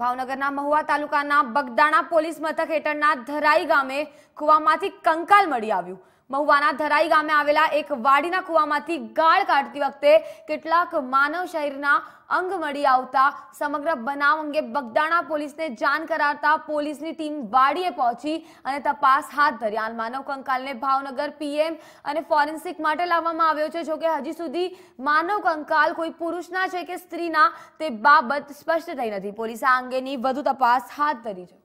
ભાવનગરના મહુવા તાલુકાના બગદાણા પોલીસ મથક હેઠળના ધરાઈ ગામે કૂવામાંથી કંકાલ મળી આવ્યું મહુવાના ધરાઈ ગામે આવેલા એક વાડીના કૂવામાંથી ગાળ કાઢતી વખતે કેટલાક માનવ શરીરના અંગ મળી આવતા સમગ્ર બનાવ અંગે બગદાણા પોલીસને જાણ કરાવતા પોલીસની ટીમ વાડીએ પહોંચી અને તપાસ હાથ ધરી હાલ માનવ કંકાલને ભાવનગર પીએમ અને ફોરેન્સિક માટે લાવવામાં આવ્યો છે જોકે હજી સુધી માનવ કંકાલ કોઈ પુરુષના છે કે સ્ત્રીના તે બાબત સ્પષ્ટ થઈ નથી પોલીસે આ અંગેની વધુ તપાસ હાથ ધરી છે